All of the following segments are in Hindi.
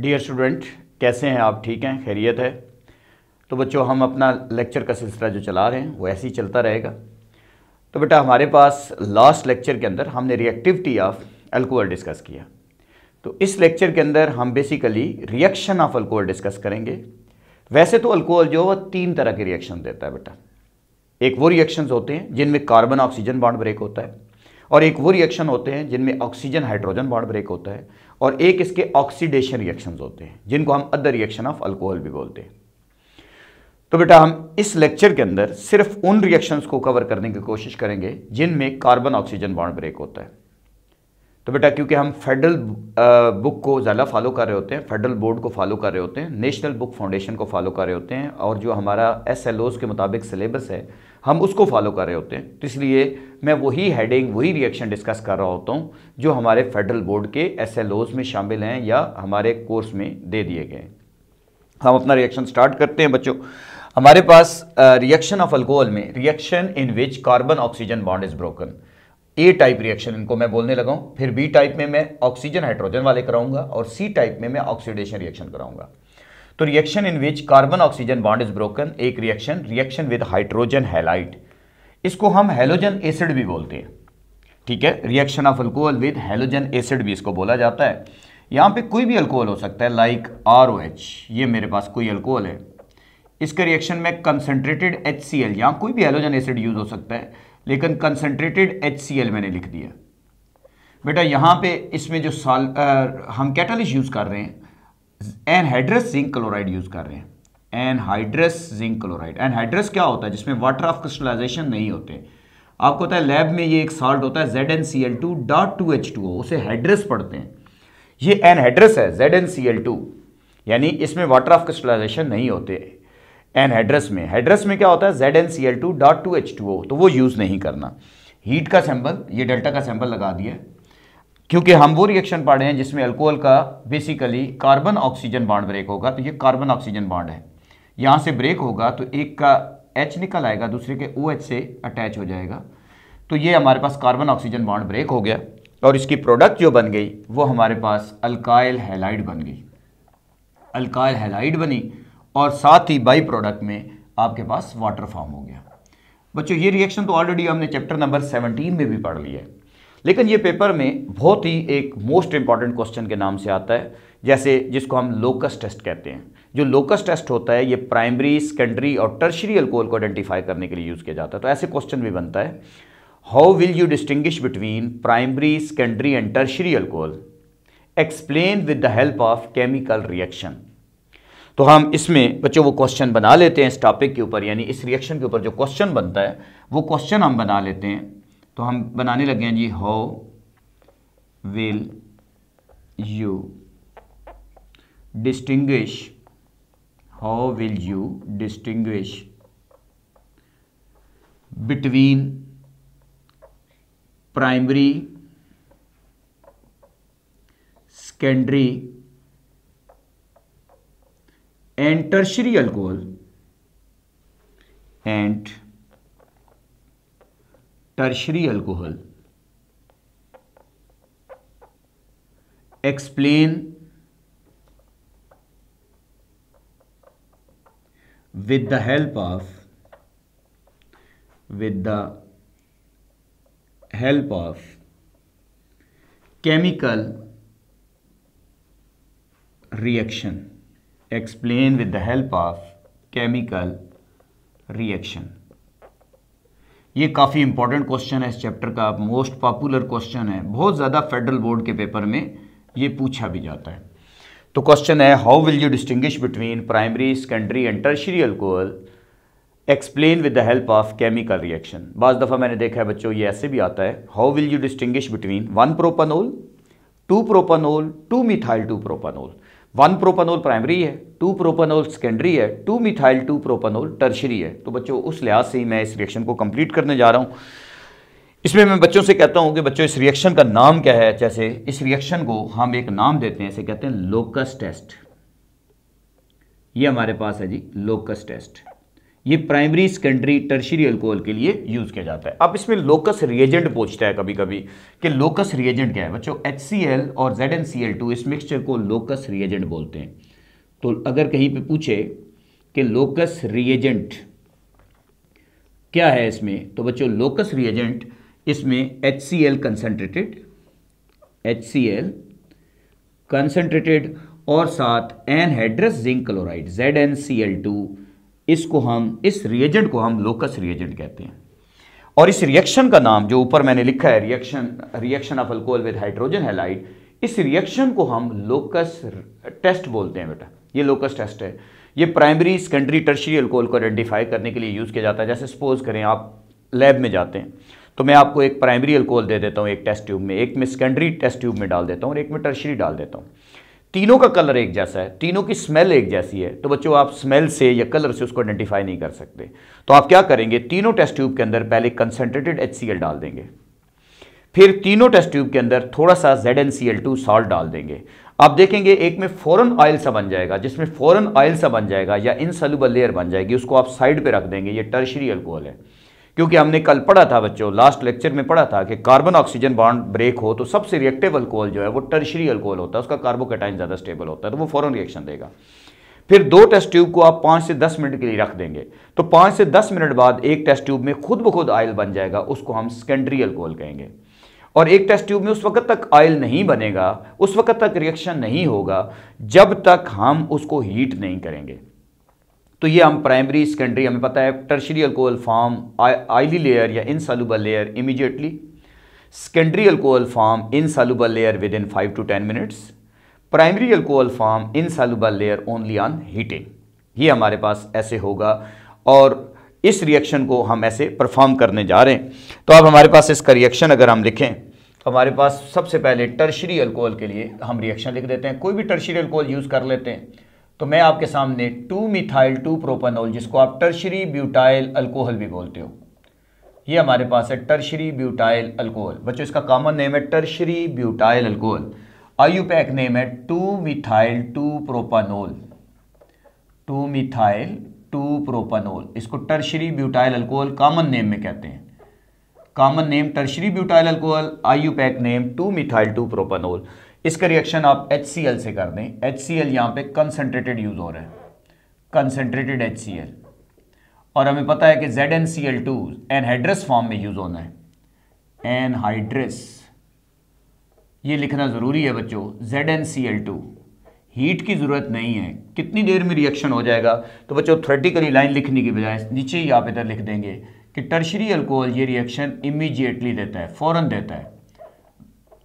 डियर स्टूडेंट कैसे हैं आप ठीक हैं खैरियत है तो बच्चों हम अपना लेक्चर का सिलसिला जो चला रहे हैं वो ऐसे ही चलता रहेगा तो बेटा हमारे पास लास्ट लेक्चर के अंदर हमने रिएक्टिविटी ऑफ अल्कोहल डिस्कस किया तो इस लेक्चर के अंदर हम basically reaction of alcohol discuss करेंगे वैसे तो अल्कोहल जो है तीन तरह के रिएक्शन देता है बेटा एक वो रिएक्शन होते हैं जिनमें कार्बन ऑक्सीजन बाड ब्रेक होता है और एक वो रिएक्शन होते हैं जिनमें ऑक्सीजन हाइड्रोजन बाड ब्रेक होता है और एक इसके ऑक्सीडेशन रिएक्शन होते हैं जिनको हम अदर रिएक्शन ऑफ अल्कोहल भी बोलते हैं तो बेटा हम इस लेक्चर के अंदर सिर्फ उन रिएक्शंस को कवर करने की कोशिश करेंगे जिनमें कार्बन ऑक्सीजन बॉन्ड ब्रेक होता है तो बेटा क्योंकि हम फेडरल बुक को ज़्यादा फॉलो कर रहे होते हैं फेडरल बोर्ड को फॉलो कर रहे होते हैं नेशनल बुक फाउंडेशन को फॉलो कर रहे होते हैं और जो हमारा एस के मुताबिक सिलेबस है हम उसको फॉलो कर रहे होते हैं तो इसलिए मैं वही हेडिंग वही रिएक्शन डिस्कस कर रहा होता हूँ जो हमारे फेडरल बोर्ड के एस में शामिल हैं या हमारे कोर्स में दे दिए गए हम अपना रिएक्शन स्टार्ट करते हैं बच्चों हमारे पास रिएक्शन ऑफ अल्कोहल में reaction in which carbon oxygen bond is broken A type reaction इनको मैं बोलने लगा हूं फिर बी टाइप में मैं ऑक्सीजन हाइड्रोजन वाले कराऊंगा और सी टाइप में मैं ऑक्सीडेशन रिएक्शन कराऊंगा तो reaction in which carbon oxygen bond is broken एक reaction reaction with hydrogen halide इसको हम हेलोजन एसिड भी बोलते हैं ठीक है reaction of alcohol with halogen acid भी इसको बोला जाता है यहां पे कोई भी अल्कोहल हो सकता है लाइक आर ये मेरे पास कोई अल्कोहल है इसके रिएक्शन में कंसेंट्रेटेड एच सी एल यहाँ कोई भी हेलोजन एसिड यूज हो सकता है लेकिन कंसनट्रेटेड एच सी एल मैंने लिख दिया बेटा यहाँ पे इसमें जो साल आ, हम कैटलिस्ट यूज़ कर रहे हैं एनहाइड्रस जिंक क्लोराइड यूज़ कर रहे हैं एनहाइड्रस जिंक क्लोराइड एनहाइड्रस क्या होता है जिसमें वाटर ऑफ क्रिस्टलाइजेशन नहीं होते आपको पता है लैब में ये एक साल्ट होता है Z N C L two dot two H two उसे हाइड्रस पढ़ते हैं ये एनहाइड्रस है Z N C L two यानी इसमें वाटर ऑफ क्रिस्टलाइजेशन नहीं होते एन हेड्रेस में हेड्रेस में क्या होता है Z N C L two dot two H two O तो वो यूज़ नहीं करना हीट का सैंपल ये डेल्टा का सैंपल लगा दिया क्योंकि हम वो रिएक्शन पढ़ रहे हैं जिसमें अल्कोहल का basically carbon oxygen bond break होगा तो ये कार्बन ऑक्सीजन बॉन्ड है यहाँ से ब्रेक होगा तो एक का एच निकल आएगा दूसरे के ओ OH से अटैच हो जाएगा तो ये हमारे पास कार्बन ऑक्सीजन बॉन्ड ब्रेक हो गया और इसकी प्रोडक्ट जो बन गई वो हमारे पास अल्काइल हेलाइड बन गई अल्काइल हेलाइड बनी और साथ ही बाई प्रोडक्ट में आपके पास वाटर फॉर्म हो गया बच्चों ये रिएक्शन तो ऑलरेडी हमने चैप्टर नंबर 17 में भी पढ़ लिया है लेकिन ये पेपर में बहुत ही एक मोस्ट इंपॉर्टेंट क्वेश्चन के नाम से आता है जैसे जिसको हम लोकस टेस्ट कहते हैं जो लोकस टेस्ट होता है ये प्राइमरी सेकेंडरी और टर्शरी अल्कोहल को आइडेंटिफाई करने के लिए यूज़ किया जाता है तो ऐसे क्वेश्चन भी बनता है how will you distinguish between primary secondary and tertiary alcohol explain with the help of chemical reaction तो हम इसमें बच्चों वो क्वेश्चन बना लेते हैं इस टॉपिक के ऊपर यानी इस रिएक्शन के ऊपर जो क्वेश्चन बनता है वो क्वेश्चन हम बना लेते हैं तो हम बनाने लगे हैं जी how will you distinguish how will you distinguish between primary secondary and tertiary alcohol and tertiary alcohol explain with the help of with the help of chemical reaction explain with the help of chemical reaction ये काफ़ी इंपॉर्टेंट क्वेश्चन है इस चैप्टर का मोस्ट पॉपुलर क्वेश्चन है बहुत ज़्यादा फेडरल बोर्ड के पेपर में ये पूछा भी जाता है तो क्वेश्चन है how will you distinguish between primary secondary and tertiary alcohol explain with the help of chemical reaction बाज दफ़ा मैंने देखा है बच्चों ये ऐसे भी आता है how will you distinguish between one propanol two propanol two methyl two propanol one propanol primary है टू प्रोपनोल सेकेंडरी है two methyl two propanol tertiary है तो बच्चों उस लिहाज से ही मैं इस रिएक्शन को कंप्लीट करने जा रहा हूँ इसमें मैं बच्चों से कहता हूँ कि बच्चों इस रिएक्शन का नाम क्या है जैसे इस रिएक्शन को हम एक नाम देते हैं इसे कहते हैं लोकस टेस्ट ये हमारे पास है जी लोकस टेस्ट ये प्राइमरी सेकेंडरी टर्शरी अल्कोहल के लिए यूज़ किया जाता है अब इसमें लोकस रिएजेंट पूछता है कभी कभी कि लोकस रिएजेंट क्या है बच्चों एच और जेड इस मिक्सचर को लोकस रिएजेंट बोलते हैं तो अगर कहीं पे पूछे कि लोकस रिएजेंट क्या है इसमें तो बच्चों लोकस रिएजेंट इसमें H C L concentrated H C L concentrated और साथ anhydrous zinc chloride Z N C L two इसको हम इस रिएजेंट को हम लोकस रिएजेंट कहते हैं और इस रिएक्शन का नाम जो ऊपर मैंने लिखा है reaction reaction of alcohol with hydrogen halide इस रिएक्शन को हम लोकस टेस्ट बोलते हैं बेटा ये लोकस टेस्ट है ये प्राइमरी सेकेंडरी टर्शरी अल्कोहल को आइडेंटिफाई करने के लिए यूज़ किया जाता है जैसे सपोज करें आप लैब में जाते हैं तो मैं आपको एक प्राइमरी अल्कोहल दे देता हूँ एक टेस्ट ट्यूब में एक में सेकेंडरी टेस्ट ट्यूब में डाल देता हूँ और एक में टर्शरी डाल देता हूँ तीनों का कलर एक जैसा है तीनों की स्मेल एक जैसी है तो बच्चों आप स्मेल से या कलर से उसको आइडेंटिफाई नहीं कर सकते तो आप क्या करेंगे तीनों टेस्ट ट्यूब के अंदर पहले कंसेंट्रेटेड एच डाल देंगे फिर तीनों टेस्ट ट्यूब के अंदर थोड़ा सा जेड एन टू सॉल्ट डाल देंगे आप देखेंगे एक में फॉरन ऑयल सा बन जाएगा जिसमें फॉरन ऑयल सा बन जाएगा या इनसलूबल लेयर बन जाएगी उसको आप साइड पे रख देंगे ये टर्शरी अल्कोहल है क्योंकि हमने कल पढ़ा था बच्चों लास्ट लेक्चर में पढ़ा था कि कार्बन ऑक्सीजन बॉन्ड ब्रेक हो तो सबसे रिएक्टिव अल्कोहल जो है वो टर्शरी अल्कोहल होता है उसका कार्बोकेटाइन ज़्यादा स्टेबल होता है तो वो फ़ौरन रिएक्शन देगा फिर दो टेस्ट ट्यूब को आप पाँच से दस मिनट के लिए रख देंगे तो पाँच से दस मिनट बाद एक टेस्ट ट्यूब में खुद ब खुद आयल बन जाएगा उसको हम सेकेंडरी अल्कोहल कहेंगे और एक टेस्ट ट्यूब में उस वक्त तक आयल नहीं बनेगा उस वक्त तक रिएक्शन नहीं होगा जब तक हम उसको हीट नहीं करेंगे तो ये हम प्राइमरी सेकेंडरी हमें पता है tertiary alcohol form oily layer या insoluble layer immediately secondary alcohol form insoluble layer within five to ten minutes primary alcohol form insoluble layer only on heating ये हमारे पास ऐसे होगा और इस रिएक्शन को हम ऐसे परफॉर्म करने जा रहे हैं तो अब हमारे पास इसका रिएक्शन अगर हम लिखें तो हमारे पास सबसे पहले टर्शरी अल्कोहल के लिए हम रिएक्शन लिख देते हैं कोई भी टर्शरी अल्कोहल यूज़ कर लेते हैं तो मैं आपके सामने टू मिथाइल टू प्रोपेनॉल जिसको आप टर्शरी ब्यूटाइल अल्कोहल भी बोलते हो ये हमारे पास है टर्शरी ब्यूटाइल अल्कोहल बच्चों इसका कॉमन नेम है tertiary butyl alcohol IUPAC name है two methyl two propanol two methyl two propanol इसको tertiary butyl alcohol common name में कहते हैं common name tertiary butyl alcohol IUPAC name two methyl two propanol इसका रिएक्शन आप एच से कर दें एच सी एल यहाँ पर कंसनट्रेटेड यूज़ हो रहा है कंसनट्रेटेड एच सी एल और हमें पता है कि Z N C L two anhydrous form में यूज़ होना है एनहाइड्रस ये लिखना ज़रूरी है बच्चों Z N C L two heat की ज़रूरत नहीं है कितनी देर में रिएक्शन हो जाएगा तो बच्चों थ्रेटिकली लाइन लिखने की बजाय नीचे ही आप इधर लिख देंगे कि टर्शरी अल्कोहल ये रिएक्शन इमीजिएटली देता है फ़ौरन देता है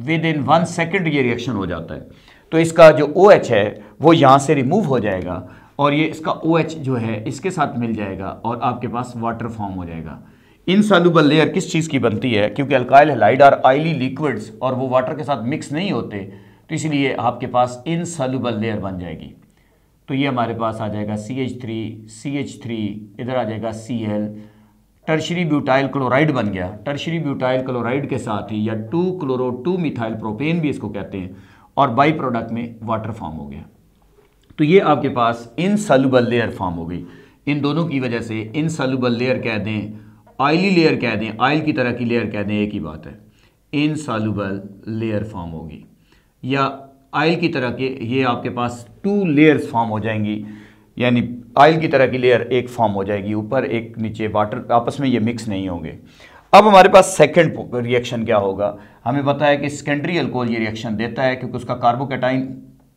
विद इन वन सेकेंड ये रिएक्शन हो जाता है तो इसका जो ओ OH है वो यहाँ से रिमूव हो जाएगा और ये इसका ओ OH जो है इसके साथ मिल जाएगा और आपके पास वाटर फॉर्म हो जाएगा इन इनसॉल्यूबल लेयर किस चीज़ की बनती है क्योंकि alkyl halide are oily liquids और वो वाटर के साथ मिक्स नहीं होते तो इसलिए आपके पास इनसॉल्यूबल लेयर बन जाएगी तो ये हमारे पास आ जाएगा C H three C H three इधर आ जाएगा C L tertiary butyl chloride बन गया टर्शरी ब्यूटाइल क्लोराइड के साथ ही या two chloro two methyl propane भी इसको कहते हैं और बाई प्रोडक्ट में वाटर फॉर्म हो गया तो ये आपके पास इन इनसलूबल लेयर फॉर्म हो गई इन दोनों की वजह से इन इनसलूबल लेयर कह दें ऑयली लेयर कह दें ऑयल की तरह की लेयर कह दें एक ही बात है इन इनसॉल्यूबल लेयर फॉर्म होगी या आयल की तरह के ये आपके पास टू लेयर्स फॉर्म हो जाएंगी यानी आयल की तरह की लेयर एक फॉर्म हो जाएगी ऊपर एक नीचे वाटर आपस में ये मिक्स नहीं होंगे अब हमारे पास सेकंड रिएक्शन क्या होगा हमें पता है कि सेकेंडरी अल्कोहल ये रिएक्शन देता है क्योंकि उसका कार्बोकेटाइन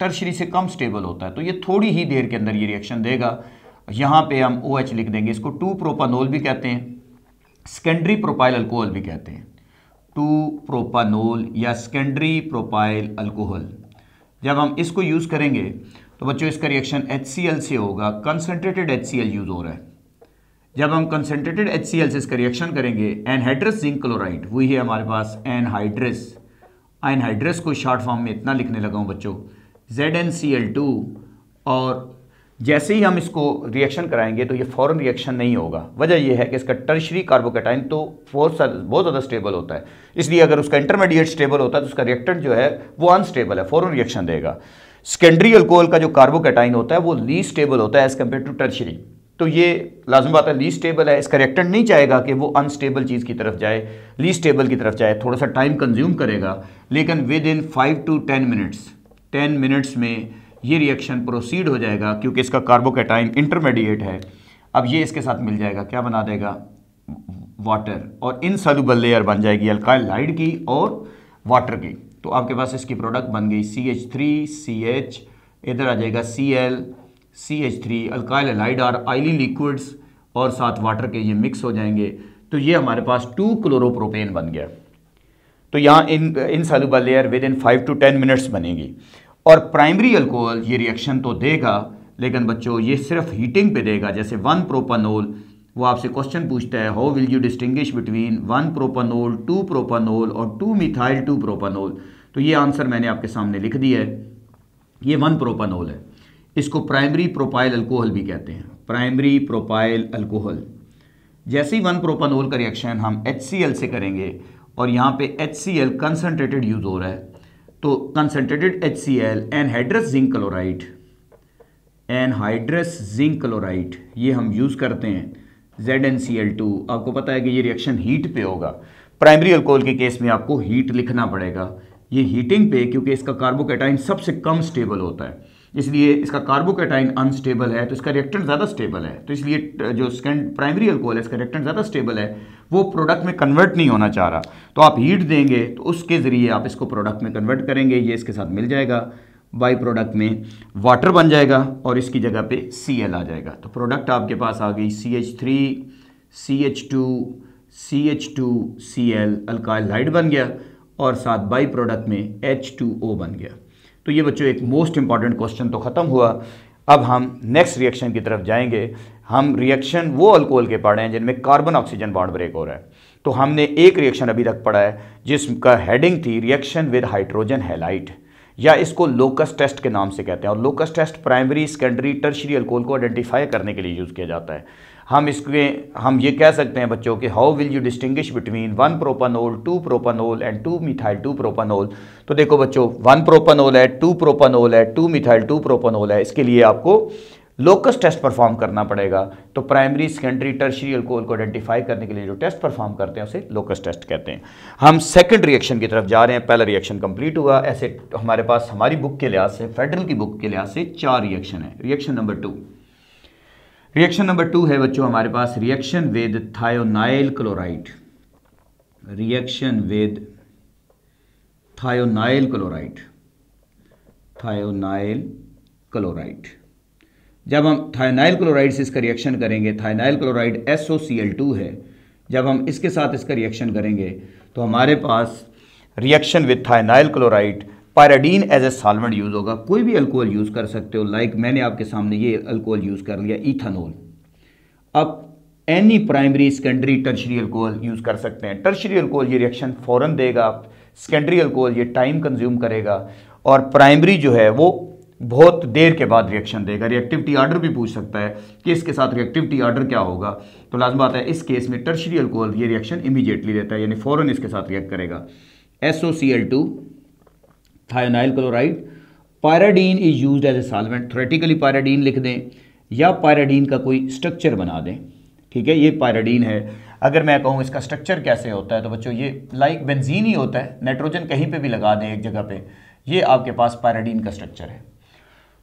टर्शरी से कम स्टेबल होता है तो ये थोड़ी ही देर के अंदर ये रिएक्शन देगा यहाँ पे हम ओ OH लिख देंगे इसको टू प्रोपानोल भी कहते हैं सेकेंडरी प्रोपाइल अल्कोहल भी कहते हैं टू प्रोपानोल या सेकेंडरी प्रोपाइल अल्कोहल जब हम इसको यूज़ करेंगे तो बच्चों इसका रिएक्शन एच से होगा कंसनट्रेटेड एच यूज़ हो रहा है जब हम कंसनट्रेटेड एच से इसका रिएक्शन करेंगे एनहाइड्रस जिंक क्लोराइड वही है हमारे पास एनहाइड्रस एनहाइड्रस को शॉर्ट फॉर्म में इतना लिखने लगा हूँ बच्चों जेड और जैसे ही हम इसको रिएक्शन कराएंगे तो ये फॉरन रिएक्शन नहीं होगा वजह यह है कि इसका टर्शरी कार्बोकेटाइन तो बहुत बहुत ज़्यादा स्टेबल होता है इसलिए अगर उसका इंटरमीडिएट स्टेबल होता है तो उसका रिएक्टेंट जो है वो अनस्टेबल है फॉरन रिएक्शन देगा सेकेंडरी अल्कोहल का जो कार्बोकेटाइन होता है वो ली स्टेबल होता है एज कम्पेयर टू टर्शरी तो ये लाजम बात है ली स्टेबल है इसका रिएक्टेंट नहीं चाहेगा कि वो अनस्टेबल चीज़ की तरफ जाए ली स्टेबल की तरफ जाए थोड़ा सा टाइम कंज्यूम करेगा लेकिन within five to ten minutes ten minutes में ये रिएक्शन प्रोसीड हो जाएगा क्योंकि इसका कार्बोकेटाइन इंटरमीडिएट है अब ये इसके साथ मिल जाएगा क्या बना देगा वाटर और इन सलूबल लेयर बन जाएगी अल्काइल लाइट की और वाटर की तो आपके पास इसकी प्रोडक्ट बन गई C H three C H इधर आ जाएगा C L C H three alkyl halide और लिक्विड्स और साथ वाटर के ये मिक्स हो जाएंगे तो ये हमारे पास टू क्लोरोप्रोपेन बन गया तो यहाँ in insoluble layer within five to ten minutes बनेगी और प्राइमरी अल्कोहल ये रिएक्शन तो देगा लेकिन बच्चों ये सिर्फ हीटिंग पे देगा जैसे वन प्रोपानोल वो आपसे क्वेश्चन पूछता है how will you distinguish between one propanol two propanol और टू मिथाइल टू प्रोपानोल तो ये आंसर मैंने आपके सामने लिख दिया है ये वन प्रोपानोल है इसको प्राइमरी प्रोपाइल अल्कोहल भी कहते हैं प्राइमरी प्रोपाइल अल्कोहल जैसे ही वन प्रोपानोल का रिएक्शन हम एच से करेंगे और यहाँ पे H C L concentrated use हो रहा है तो concentrated H C L anhydrous zinc chloride anhydrous zinc chloride ये हम यूज़ करते हैं Z N C L two आपको पता है कि ये रिएक्शन हीट पे होगा प्राइमरी अल्कोहल के केस में आपको हीट लिखना पड़ेगा ये हीटिंग पे क्योंकि इसका कार्बोकेटाइन सबसे कम स्टेबल होता है इसलिए इसका कार्बोकेटाइन अनस्टेबल है तो इसका रिएक्टेंट ज़्यादा स्टेबल है तो इसलिए जो सेकेंड प्राइमरी अल्कोहल है इसका रिएक्टेंट ज़्यादा स्टेबल है वो प्रोडक्ट में कन्वर्ट नहीं होना चाह रहा तो आप हीट देंगे तो उसके ज़रिए आप इसको प्रोडक्ट में कन्वर्ट करेंगे ये इसके साथ मिल जाएगा बाई प्रोडक्ट में वाटर बन जाएगा और इसकी जगह पर सी एल आ जाएगा तो प्रोडक्ट आपके पास आ गई C H three C H two C H two C L लाइट बन गया और साथ बाई प्रोडक्ट में एच टू ओ बन गया तो ये बच्चों एक मोस्ट इंपॉर्टेंट क्वेश्चन तो ख़त्म हुआ अब हम नेक्स्ट रिएक्शन की तरफ जाएंगे हम रिएक्शन वो अल्कोहल के पढ़ रहे हैं जिनमें कार्बन ऑक्सीजन बॉन्ड ब्रेक हो रहा है तो हमने एक रिएक्शन अभी तक पढ़ा है जिसका हेडिंग थी रिएक्शन विद हाइड्रोजन हेलाइट या इसको लोकस टेस्ट के नाम से कहते हैं और Lucas test primary secondary tertiary alcohol को आइडेंटिफाई करने के लिए यूज़ किया जाता है हम इसके हम ये कह सकते हैं बच्चों कि how will you distinguish between one propanol two propanol and two methyl two propanol तो देखो बच्चों वन प्रोपानोल है टू प्रोपानोल है टू मिथाइल टू प्रोपानोल है इसके लिए आपको लोकस टेस्ट परफॉर्म करना पड़ेगा तो प्राइमरी सेकेंडरी टर्शरी अल्कोहल को आइडेंटिफाई करने के लिए जो टेस्ट परफॉर्म करते हैं उसे लोकस टेस्ट कहते हैं हम सेकेंड रिएक्शन की तरफ जा रहे हैं पहला रिएक्शन कंप्लीट हुआ ऐसे हमारे पास हमारी बुक के लिहाज से फेडरल की बुक के लिहाज से चार रिएक्शन है reaction number two reaction number two है बच्चों हमारे पास reaction with thionyl chloride reaction with thionyl chloride thionyl chloride जब हम थायोनाइल क्लोराइड से इसका रिएक्शन करेंगे थायोनाइल क्लोराइड SOCl2 है जब हम इसके साथ इसका रिएक्शन करेंगे तो हमारे पास reaction with thionyl chloride pyridine as a solvent use होगा कोई भी अल्कोहल यूज़ कर सकते हो लाइक like मैंने आपके सामने ये अल्कोहल यूज़ कर लिया ईथानोल अब any primary secondary tertiary alcohol use कर सकते हैं टर्शरी अल्कोहल ये रिएक्शन फ़ौरन देगा सेकेंडरी अल्कोहल ये टाइम कंज्यूम करेगा और प्राइमरी जो है वो बहुत देर के बाद रिएक्शन देगा रिएक्टिविटी ऑर्डर भी पूछ सकता है कि इसके साथ रिएक्टिविटी ऑर्डर क्या होगा तो लाजम आता है इस केस में टर्शरी अल्कोहल ये रिएक्शन इमीडिएटली देता है यानी फ़ौरन इसके साथ रिएक्ट करेगा S O C L two thionyl chloride pyridine is use as a solvent theoretically pyridine लिख दें या पायराडीन का कोई स्ट्रक्चर बना दें ठीक है ये पायराडीन है अगर मैं कहूँ इसका स्ट्रक्चर कैसे होता है तो बच्चों ये लाइक बेंजीन ही होता है नाइट्रोजन कहीं पे भी लगा दें एक जगह पे ये आपके पास पायराडीन का स्ट्रक्चर है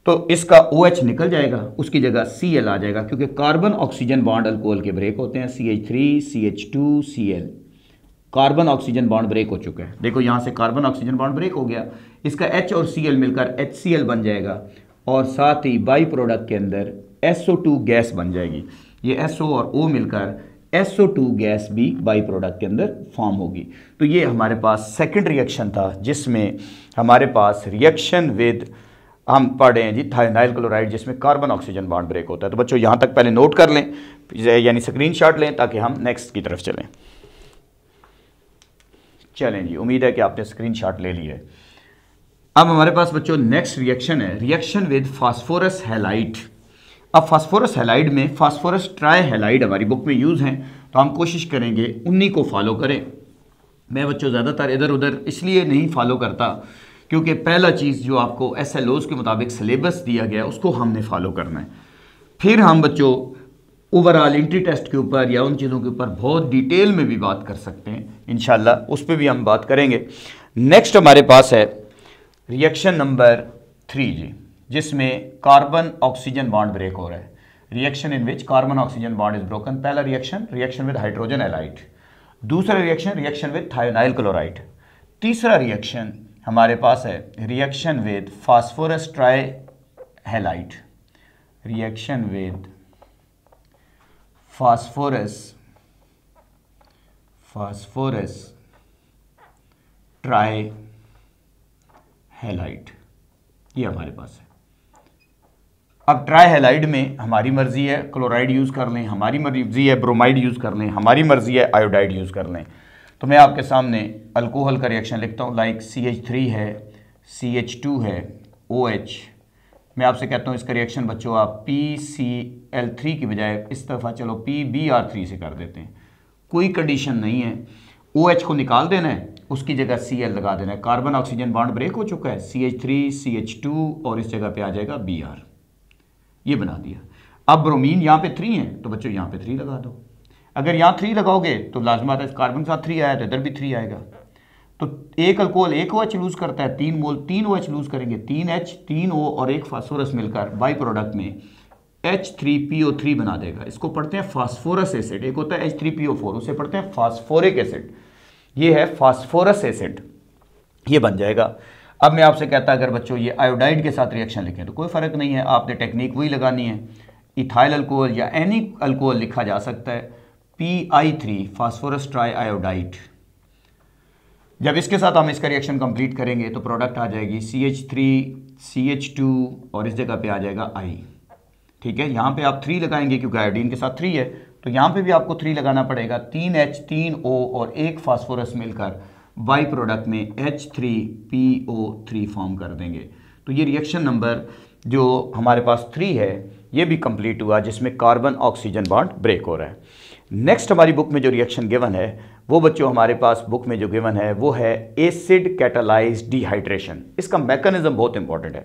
तो इसका ओ OH निकल जाएगा उसकी जगह सी एल आ जाएगा क्योंकि कार्बन ऑक्सीजन बॉन्ड अल्कोहल के ब्रेक होते हैं C H three C H two C L carbon oxygen bond break हो चुका है देखो यहाँ से कार्बन ऑक्सीजन बॉन्ड ब्रेक हो गया इसका एच और सी मिलकर एच बन जाएगा और साथ ही बाई प्रोडक्ट के अंदर टू गैस बन जाएगी ये ओ और ओ मिलकर SO2 गैस भी बाई प्रोडक्ट के अंदर फॉर्म होगी तो ये हमारे पास सेकंड रिएक्शन था जिसमें हमारे पास रिएक्शन विद हम पढ़े हैं जी थाइनाइल क्लोराइड जिसमें कार्बन ऑक्सीजन बॉन्ड ब्रेक होता है तो बच्चों यहाँ तक पहले नोट कर लें यानी स्क्रीनशॉट लें ताकि हम नेक्स्ट की तरफ चलें चलें जी उम्मीद है कि आपने स्क्रीनशॉट ले लिया है अब हमारे पास बच्चों नेक्स्ट रिएक्शन है रिएक्शन विद फास्फोरस हेलाइट अब फास्फोरस हेलाइड में फास्फोरस ट्राई हेलाइड हमारी बुक में यूज़ हैं तो हम कोशिश करेंगे उन्हीं को फॉलो करें मैं बच्चों ज़्यादातर इधर उधर इसलिए नहीं फॉलो करता क्योंकि पहला चीज़ जो आपको एस एल ओज़ के मुताबिक सिलेबस दिया गया उसको हमने फॉलो करना है फिर हम बच्चों ओवरऑल इंट्री टेस्ट के ऊपर या उन चीज़ों के ऊपर बहुत डिटेल में भी बात कर सकते हैं इन उस पर भी हम बात करेंगे नेक्स्ट हमारे पास है रिएक्शन नंबर थ्री जी जिसमें कार्बन ऑक्सीजन बॉन्ड ब्रेक हो रहा है reaction in which carbon oxygen bond is broken पहला reaction reaction with hydrogen halide दूसरा reaction reaction with thionyl chloride तीसरा रिएक्शन हमारे पास है reaction with phosphorus tri halide reaction with phosphorus phosphorus tri halide ये हमारे पास है अब ट्राई हेलाइट में हमारी मर्जी है क्लोराइड यूज़ कर लें हमारी मर्जी है ब्रोमाइड यूज़ कर लें हमारी मर्जी है आयोडाइड यूज़ कर लें तो मैं आपके सामने अल्कोहल का रिएक्शन लिखता हूँ लाइक सी एच थ्री है सी एच टू है ओ OH, एच मैं आपसे कहता हूँ इसका रिएक्शन बच्चों आप पी सी एल थ्री की बजाय इस दफ़ा चलो पी बी आर थ्री से कर देते हैं कोई कंडीशन नहीं है ओ OH को निकाल देना है उसकी जगह सी एल लगा देना है कार्बन ऑक्सीजन बॉन्ड ब्रेक हो चुका है C H three C H two और इस जगह पे आ जाएगा बी आर ये बना दिया अब ब्रोमीन यहाँ पे थ्री है तो बच्चों यहाँ पे थ्री लगा दो अगर यहाँ थ्री लगाओगे तो लाजमा था कार्बन के साथ थ्री आया तो इधर भी थ्री आएगा तो एक अल्कोहल एक ओ एच लूज करता है तीन मोल तीन ओ एच लूज करेंगे तीन एच तीन ओ और एक फास्फोरस मिलकर बाई प्रोडक्ट में H three P O three बना देगा इसको पढ़ते हैं फास्फोरस एसिड एक होता है H three P O four उसे पढ़ते हैं फास्फोरिक एसिड ये है फास्फोरस एसिड ये बन जाएगा अब मैं आपसे कहता अगर बच्चों ये आयोडाइड के साथ रिएक्शन लिखें तो कोई फ़र्क नहीं है आपने टेक्निक वही लगानी है इथाइल अल्कोहल या एनी अल्कोहल लिखा जा सकता है P I three phosphorus tri iodide जब इसके साथ हम इसका रिएक्शन कंप्लीट करेंगे तो प्रोडक्ट आ जाएगी C H three C H two और इस जगह पे आ जाएगा आई ठीक है यहाँ पे आप थ्री लगाएंगे क्योंकि आयोडीन के साथ थ्री है तो यहाँ पे भी आपको थ्री लगाना पड़ेगा तीन एच तीन ओ और एक फास्फोरस मिलकर बाई प्रोडक्ट में H three P O three form कर देंगे तो ये रिएक्शन नंबर जो हमारे पास थ्री है ये भी कंप्लीट हुआ जिसमें कार्बन ऑक्सीजन बॉन्ड ब्रेक हो रहा है नेक्स्ट हमारी बुक में जो रिएक्शन गिवन है वो बच्चों हमारे पास बुक में जो गिवन है वो है एसिड कैटालाइज डिहाइड्रेशन इसका मैकेनिज्म बहुत इंपॉर्टेंट है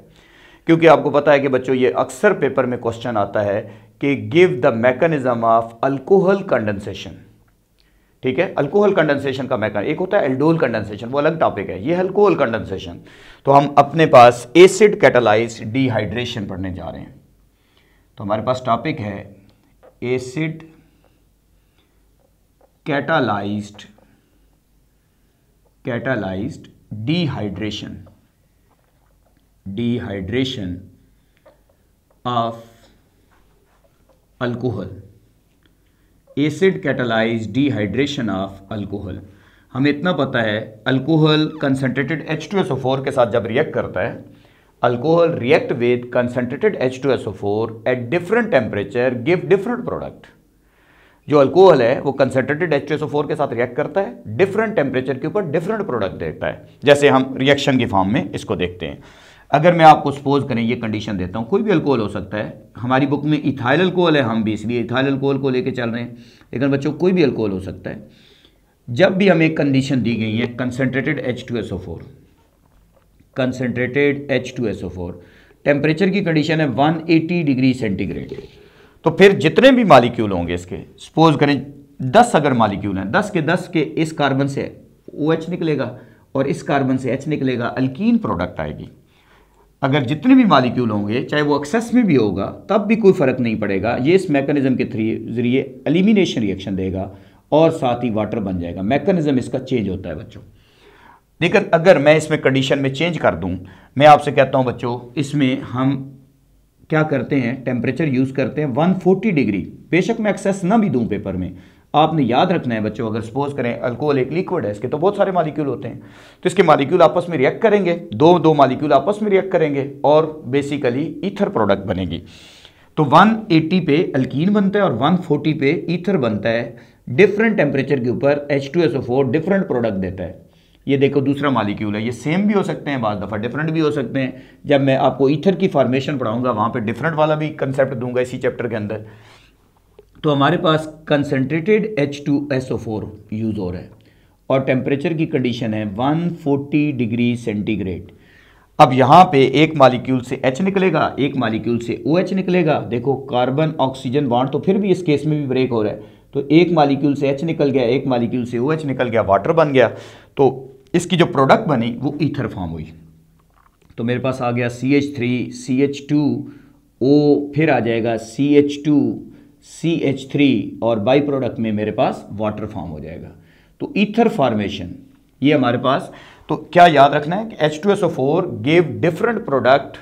क्योंकि आपको पता है कि बच्चों ये अक्सर पेपर में क्वेश्चन आता है कि give the mechanism of alcohol condensation ठीक है अल्कोहल कंडेंसेशन का मैकन एक होता है एल्डोल कंडेंसेशन वो अलग टॉपिक है ये अल्कोहल कंडेंसेशन तो हम अपने पास एसिड कैटालाइज डिहाइड्रेशन पढ़ने जा रहे हैं तो हमारे पास टॉपिक है acid catalysed catalysed dehydration dehydration of alcohol acid catalyse dehydration of alcohol हमें इतना पता है अल्कोहल कंसनट्रेटेड फोर के साथ जब रिएक्ट करता है alcohol react with concentrated four at different temperature give different product जो अल्कोहल है वो कंसेंट्रेटेड एच के साथ रिएक्ट करता है डिफरेंट टेम्परेचर के ऊपर डिफरेंट प्रोडक्ट देता है जैसे हम रिएक्शन के फॉर्म में इसको देखते हैं अगर मैं आपको सपोज करें ये कंडीशन देता हूँ कोई भी अल्कोहल हो सकता है हमारी बुक में इथाइल अल्कोहल है हम भी इसलिए इथाइल अल्कोहल को लेके चल रहे हैं लेकिन बच्चों कोई भी अल्कोहल हो सकता है जब भी हमें कंडीशन दी गई है concentrated H two S O four concentrated H two S O four temperature की कंडीशन है 180 डिग्री सेंटीग्रेड तो फिर जितने भी मालिक्यूल होंगे इसके सपोज करें दस अगर मालिक्यूल हैं दस के दस के इस कार्बन से ओ OH निकलेगा और इस कार्बन से एच निकलेगा अल्कीन प्रोडक्ट आएगी अगर जितने भी मालिक्यूल होंगे चाहे वो एक्सेस में भी होगा तब भी कोई फ़र्क नहीं पड़ेगा ये इस मैकेनिज्म के थ्री जरिए एलिमिनेशन रिएक्शन देगा और साथ ही वाटर बन जाएगा मैकेनिज्म इसका चेंज होता है बच्चों लेकिन अगर मैं इसमें कंडीशन में चेंज कर दूं मैं आपसे कहता हूं बच्चों इसमें हम क्या करते हैं टेम्परेचर यूज़ करते हैं 140 डिग्री बेशक मैं एक्सेस ना भी दूं पेपर में आपने याद रखना है बच्चों अगर सपोज करें अल्कोहल एक लिक्विड है इसके तो बहुत सारे मालिक्यूल होते हैं तो इसके मालिक्यूल आपस में रिएक्ट करेंगे दो दो मालिक्यूल आपस में रिएक्ट करेंगे और बेसिकली ईथर प्रोडक्ट बनेगी तो 180 पे अल्कीन बनता है और 140 पे ईथर बनता है डिफरेंट टेम्परेचर के ऊपर H two S O four different product देता है ये देखो दूसरा मालिक्यूल है ये सेम भी हो सकते हैं बाद दफ़ा डिफरेंट भी हो सकते हैं जब मैं आपको ईथर की फार्मेशन पढ़ाऊँगा वहाँ पर डिफरेंट वाला भी कंसेप्ट दूंगा इसी चैप्टर के अंदर तो हमारे पास concentrated H two S O four use हो रहा है और टेम्परेचर की कंडीशन है फोर्टी डिग्री सेंटीग्रेड अब यहाँ पे एक मालिक्यूल से H निकलेगा एक मालिक्यूल से OH निकलेगा देखो कार्बन ऑक्सीजन बॉन्ड तो फिर भी इस केस में भी ब्रेक हो रहा है तो एक मालिक्यूल से H निकल गया एक मालिक्यूल से OH निकल गया वाटर बन गया तो इसकी जो प्रोडक्ट बनी वो ईथर फॉर्म हुई तो मेरे पास आ गया C H three C H two O फिर आ जाएगा C H two C H three और बाई प्रोडक्ट में मेरे पास वाटर फॉर्म हो जाएगा तो ईथर फॉर्मेशन ये हमारे पास तो क्या याद रखना है कि H two S O four gave different product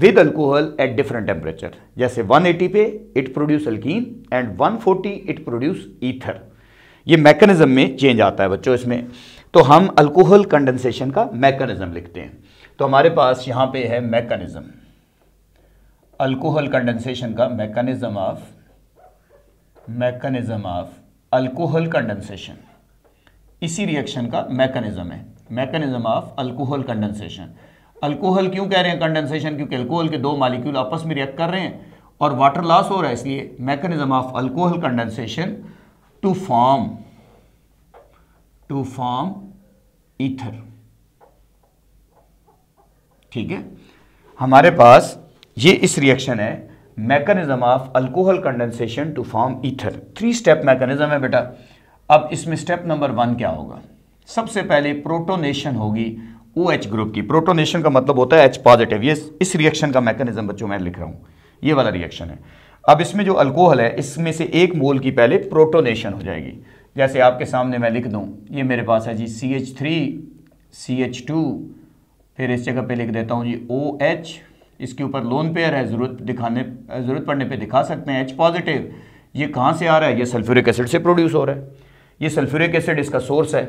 with alcohol at different temperature जैसे 180 पे it produce alkene and 140 it produce ether ये मैकेनिज्म में चेंज आता है बच्चों इसमें तो हम अल्कोहल कंडेंसेशन का मैकेनिज्म लिखते हैं तो हमारे पास यहां पे है मैकेनिज्म अल्कोहल कंडेंसेशन का mechanism of mechanism of alcohol condensation इसी रिएक्शन का मैकेनिज्म है mechanism of alcohol condensation alcohol क्यों कह रहे हैं कंडेंसेशन क्योंकि अल्कोहल के दो मालिक्यूल आपस में रिएक्ट कर रहे हैं और वाटर लॉस हो रहा है इसलिए mechanism of alcohol condensation to form to form ether ठीक है हमारे पास ये इस रिएक्शन है mechanism of alcohol condensation to form ether three step mechanism है बेटा अब इसमें स्टेप नंबर वन क्या होगा सबसे पहले प्रोटोनेशन होगी ओ OH ग्रुप की प्रोटोनेशन का मतलब होता है एच पॉजिटिव ये इस रिएक्शन का मैकेनिज्म बच्चों मैं लिख रहा हूं ये वाला रिएक्शन है अब इसमें जो अल्कोहल है इसमें से एक मोल की पहले प्रोटोनेशन हो जाएगी जैसे आपके सामने मैं लिख दूँ ये मेरे पास है जी C H three C H two फिर इस जगह पे लिख देता हूँ जी ओ एच इसके ऊपर लोन पेयर है ज़रूरत दिखाने ज़रूरत पड़ने पे दिखा सकते हैं एच पॉजिटिव ये कहाँ से आ रहा है ये सल्फ्यूरिक एसिड से प्रोड्यूस हो रहा है ये सल्फ्यूरिक एसिड इसका सोर्स है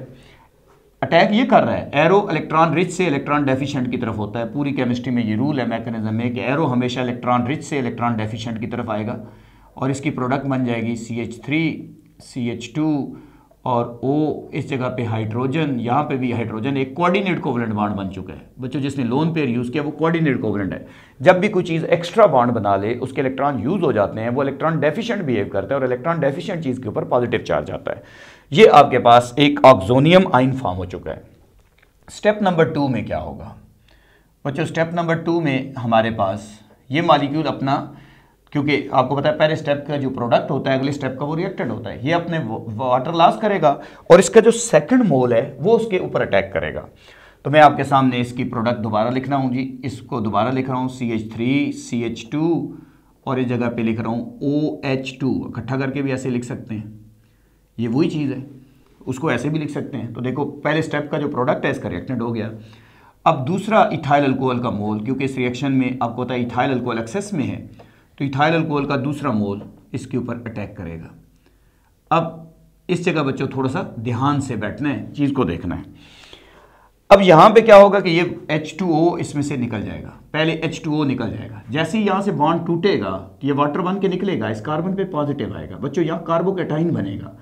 अटैक ये कर रहा है एरो इलेक्ट्रॉन रिच से इलेक्ट्रॉन डेफिशिएंट की तरफ होता है पूरी केमिस्ट्री में ये रूल है मैकेनिज्म में कि एरो हमेशा इलेक्ट्रॉन रिच से इलेक्ट्रॉन डेफिशिएंट की तरफ आएगा और इसकी प्रोडक्ट बन जाएगी C H three C H two और ओ इस जगह पे हाइड्रोजन यहाँ पे भी हाइड्रोजन एक कोऑर्डिनेट कोवलेंट बॉन्ड बन चुका है बच्चों जिसने लोन पेयर यूज़ किया वो कोऑर्डिनेट कोवलेंट है जब भी कोई चीज़ एक्स्ट्रा बॉन्ड बना ले उसके इलेक्ट्रॉन यूज़ हो जाते हैं वो इलेक्ट्रॉन डेफिशिएंट बिहेव करता है और इलेक्ट्रॉन डेफिशिएंट चीज़ के ऊपर पॉजिटिव चार्ज आता है ये आपके पास एक ऑक्जोनियम आइन फॉर्म हो चुका है स्टेप नंबर टू में क्या होगा बच्चों स्टेप नंबर टू में हमारे पास ये मालिक्यूल अपना क्योंकि आपको पता है पहले स्टेप का जो प्रोडक्ट होता है अगले स्टेप का वो रिएक्टेड होता है ये अपने वाटर लॉस करेगा और इसका जो सेकंड मोल है वो उसके ऊपर अटैक करेगा तो मैं आपके सामने इसकी प्रोडक्ट दोबारा लिख रहा हूँ जी इसको दोबारा लिख रहा हूँ C H three C H two और इस जगह पर लिख रहा हूँ ओ एच टू इकट्ठा करके भी ऐसे लिख सकते हैं ये वही चीज़ है उसको ऐसे भी लिख सकते हैं तो देखो पहले स्टेप का जो प्रोडक्ट है इसका रिएक्टेड हो गया अब दूसरा इथाइल अल्कोहल का मोल क्योंकि इस रिएक्शन में आपको पता है इथाइल अल्कोहल एक्सेस में है तो इथाइल अल्कोहल का दूसरा मोल इसके ऊपर अटैक करेगा अब इस जगह बच्चों थोड़ा सा ध्यान से बैठना है चीज़ को देखना है अब यहाँ पे क्या होगा कि ये H2O इसमें से निकल जाएगा पहले H2O निकल जाएगा जैसे ही यहाँ से बॉन्ड टूटेगा तो ये वाटर बन के निकलेगा इस कार्बन पे पॉजिटिव आएगा बच्चों यहाँ कार्बोकेटाइन बनेगा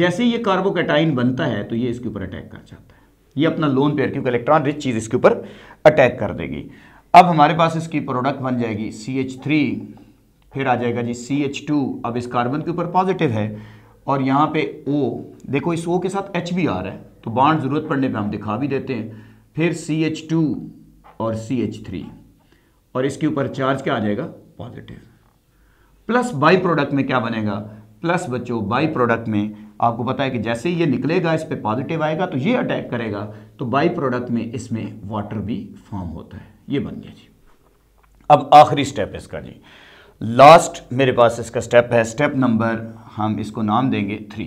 जैसे ही ये कार्बोकेटाइन बनता है तो ये इसके ऊपर अटैक कर जाता है ये अपना लोन पेयर क्योंकि इलेक्ट्रॉन रिच चीज़ इसके ऊपर अटैक कर देगी अब हमारे पास इसकी प्रोडक्ट बन जाएगी सी एच थ्री फिर आ जाएगा जी सी एच टू अब इस कार्बन के ऊपर पॉजिटिव है और यहाँ पे O देखो इस O के साथ H भी आ रहा है तो बॉन्ड ज़रूरत पड़ने पे हम दिखा भी देते हैं फिर सी एच टू और सी एच थ्री और इसके ऊपर चार्ज क्या आ जाएगा पॉजिटिव प्लस बाई प्रोडक्ट में क्या बनेगा प्लस बच्चों बाई प्रोडक्ट में आपको पता है कि जैसे ही ये निकलेगा इस पर पॉजिटिव आएगा तो ये अटैक करेगा तो बाई प्रोडक्ट में इसमें वाटर भी फॉर्म होता है ये बन गया जी अब आखिरी स्टेप इसका जी लास्ट मेरे पास इसका स्टेप है स्टेप नंबर हम इसको नाम देंगे थ्री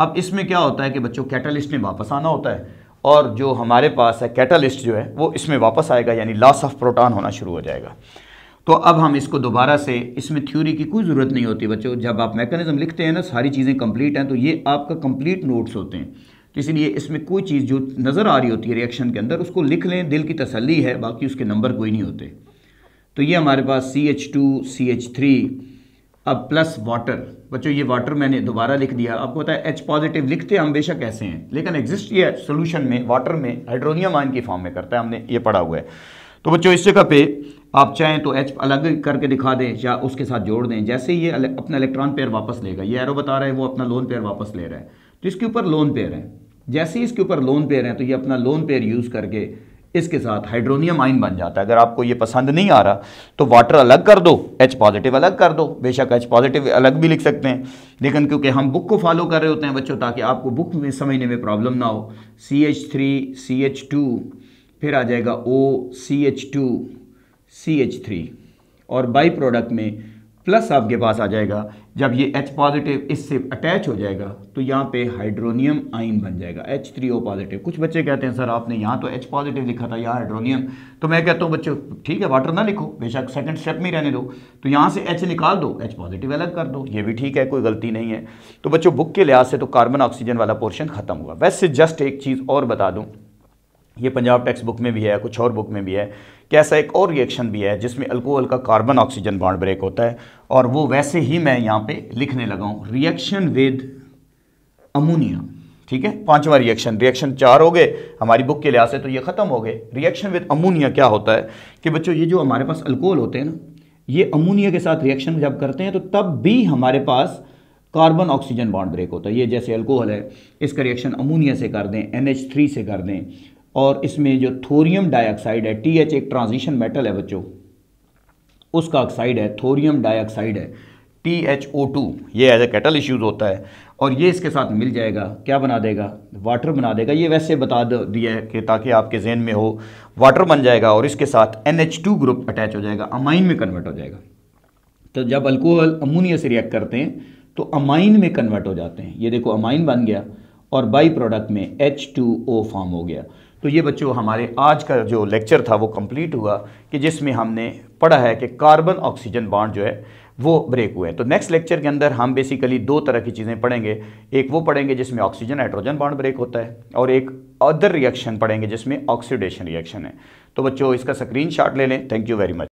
अब इसमें क्या होता है कि बच्चों कैटलिस्ट में वापस आना होता है और जो हमारे पास है कैटलिस्ट जो है वो इसमें वापस आएगा यानी लॉस ऑफ प्रोटॉन होना शुरू हो जाएगा तो अब हम इसको दोबारा से इसमें थ्योरी की कोई ज़रूरत नहीं होती बच्चों जब आप मैकेनिज़्म लिखते हैं ना सारी चीज़ें कंप्लीट हैं तो ये आपका कंप्लीट नोट्स होते हैं तो इसलिए इसमें कोई चीज़ जो नज़र आ रही होती है रिएक्शन के अंदर उसको लिख लें दिल की तसली है बाकी उसके नंबर कोई नहीं होते तो ये हमारे पास C H two C H three अब प्लस वाटर बच्चों ये वाटर मैंने दोबारा लिख दिया आपको पता है एच पॉजिटिव लिखते हम बेशक ऐसे हैं लेकिन एग्जिस्ट ये सोल्यूशन में वाटर में हाइड्रोनियम आयन के फॉर्म में करता है हमने ये पढ़ा हुआ है तो बच्चों इस जगह पे आप चाहें तो H अलग करके दिखा दें या उसके साथ जोड़ दें जैसे ये अपना इलेक्ट्रॉन पेयर वापस लेगा ये एरो बता रहा है वो अपना लोन पेयर वापस ले रहा है तो इसके ऊपर लोन पेयर है जैसे ही इसके ऊपर लोन पेयर है तो ये अपना लोन पेयर यूज़ करके इसके साथ हाइड्रोनियम आइन बन जाता है अगर आपको ये पसंद नहीं आ रहा तो वाटर अलग कर दो एच पॉजिटिव अलग कर दो बेशक एच पॉजिटिव अलग भी लिख सकते हैं लेकिन क्योंकि हम बुक को फॉलो कर रहे होते हैं बच्चों ताकि आपको बुक में समझने में प्रॉब्लम ना हो C H three C H two फिर आ जाएगा O C H two C H three और बाई प्रोडक्ट में प्लस आपके पास आ जाएगा जब ये एच पॉजिटिव इससे अटैच हो जाएगा तो यहाँ पे हाइड्रोनियम आइन बन जाएगा एच थ्री ओ पॉजिटिव कुछ बच्चे कहते हैं सर आपने यहाँ तो एच पॉजिटिव लिखा था यहाँ हाइड्रोनियम तो मैं कहता हूँ बच्चों ठीक है वाटर ना लिखो बेशक सेकंड स्टेप में ही रहने दो तो यहाँ से एच निकाल दो एच पॉजिटिव अलग कर दो ये भी ठीक है कोई गलती नहीं है तो बच्चों बुक के लिहाज से तो कार्बन ऑक्सीजन वाला पोर्शन खत्म हुआ वैसे जस्ट एक चीज़ और बता दूँ ये पंजाब टेक्स्ट बुक में भी है कुछ और बुक में भी है कि ऐसा एक और रिएक्शन भी है जिसमें अल्कोहल का कार्बन ऑक्सीजन बॉन्ड ब्रेक होता है और वो वैसे ही मैं यहाँ पे लिखने लगा हूँ रिएक्शन विद अमोनिया ठीक है पांचवा रिएक्शन रिएक्शन चार हो गए हमारी बुक के लिहाज से तो ये ख़त्म हो गए रिएक्शन विद अमोनिया क्या होता है कि बच्चों ये जो हमारे पास अल्कोहल होते हैं ना ये अमोनिया के साथ रिएक्शन जब करते हैं तो तब भी हमारे पास कार्बन ऑक्सीजन बॉन्ड ब्रेक होता है ये जैसे अल्कोहल है इसका रिएक्शन अमोनिया से कर दें एन से कर दें और इसमें जो थोरियम डाइऑक्साइड है टी एच एक ट्रांजिशन मेटल है बच्चों उसका ऑक्साइड है थोरियम डाइऑक्साइड है टी एच ओ टू ये एज ए कैटल इश्यूज होता है और ये इसके साथ मिल जाएगा क्या बना देगा वाटर बना देगा ये वैसे बता दिया है कि ताकि आपके जहन में हो वाटर बन जाएगा और इसके साथ N H two group attach हो जाएगा अमाइन में कन्वर्ट हो जाएगा तो जब अल्कोहल अमोनिया से रिएक्ट करते हैं तो अमाइन में कन्वर्ट हो जाते हैं ये देखो अमाइन बन गया और बाई प्रोडक्ट में एच टू ओ फॉर्म हो गया तो ये बच्चों हमारे आज का जो लेक्चर था वो कंप्लीट हुआ कि जिसमें हमने पढ़ा है कि कार्बन ऑक्सीजन बाड जो है वो ब्रेक हुए हैं तो नेक्स्ट लेक्चर के अंदर हम बेसिकली दो तरह की चीज़ें पढ़ेंगे एक वो पढ़ेंगे जिसमें ऑक्सीजन हाइड्रोजन बाड ब्रेक होता है और एक अदर रिएक्शन पढ़ेंगे जिसमें ऑक्सीडेशन रिएक्शन है तो बच्चों इसका स्क्रीन ले लें थैंक यू वेरी मच